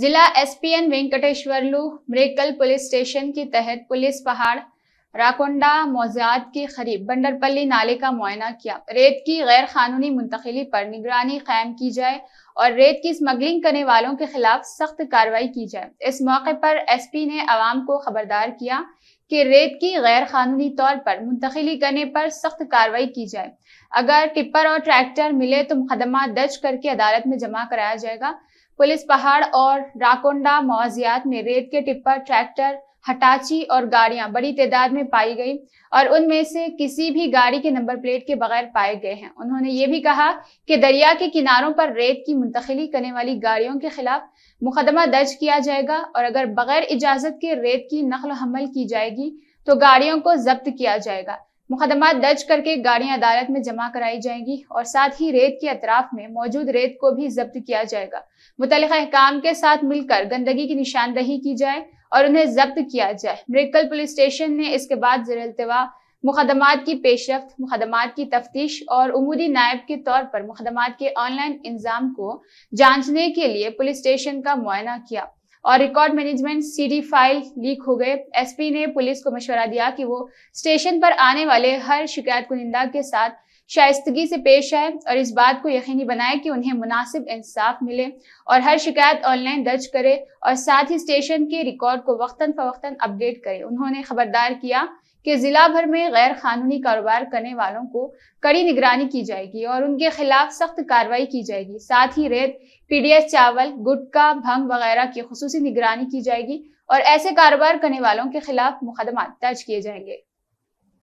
जिला एसपीएन वेंकटेश्वरलू मेकल पुलिस स्टेशन के तहत पुलिस पहाड़ राकोंडा मोजाद के करीब बंडरपल्ली नाले का मुआयना किया रेत की गैर कानूनी मुंतकली पर निगरानी कायम की जाए और रेत की स्मगलिंग करने वालों के खिलाफ सख्त कार्रवाई की जाए इस मौके पर एसपी ने आवाम को खबरदार किया कि रेत की गैर कानूनी तौर पर मुंतकली करने पर सख्त कार्रवाई की जाए अगर टिप्पर और ट्रैक्टर मिले तो मुकदमा दर्ज करके अदालत में जमा कराया जाएगा पुलिस पहाड़ और राकोंडा मुआजियात में रेत के टिप्पर ट्रैक्टर हटाची और गाड़ियां बड़ी तादाद में पाई गई और उनमें से किसी भी गाड़ी के नंबर प्लेट के बगैर पाए गए हैं उन्होंने ये भी कहा कि दरिया के किनारों पर रेत की मुंतकली करने वाली गाड़ियों के खिलाफ मुकदमा दर्ज किया जाएगा और अगर बगैर इजाजत के रेत की नकल हमल की जाएगी जाएगी तो गाड़ियों को जब्त किया जाएगा मुकदमा दर्ज करके गाड़ियां अदालत में जमा कराई जाएंगी और साथ ही रेत के अतराफ में मौजूद रेत को भी जब्त किया जाएगा मुतल अहकाम के साथ मिलकर गंदगी की निशानदही की जाए और उन्हें जब्त किया जाए मेडिकल पुलिस स्टेशन ने इसके बाद जरतवा मुकदमा की पेशरफ मुकदमा की तफ्तीश और उमूदी नायब के तौर पर मुकदमा के ऑनलाइन इंजाम को जांचने के लिए पुलिस स्टेशन का मुआयना किया और record management CD file leak हो गए एसपी ने पुलिस को मशवरा दिया कि वो स्टेशन पर आने वाले हर शिकायत कुनिंदा के साथ शाइस्तगी से पेश आए और इस बात को यकीनी बनाए कि उन्हें मुनासिब इंसाफ मिले और हर शिकायत ऑनलाइन दर्ज करे और साथ ही स्टेशन के रिकॉर्ड को वक्ता फवक्ता अपडेट करे उन्होंने खबरदार किया कि जिला भर में गैर कानूनी कारोबार करने वालों को कड़ी निगरानी की जाएगी और उनके खिलाफ सख्त कार्रवाई की जाएगी साथ ही रेत पीडीएस चावल गुटका भंग वगैरह की खसूसी निगरानी की जाएगी और ऐसे कारोबार करने वालों के खिलाफ मुकदमा दर्ज किए जाएंगे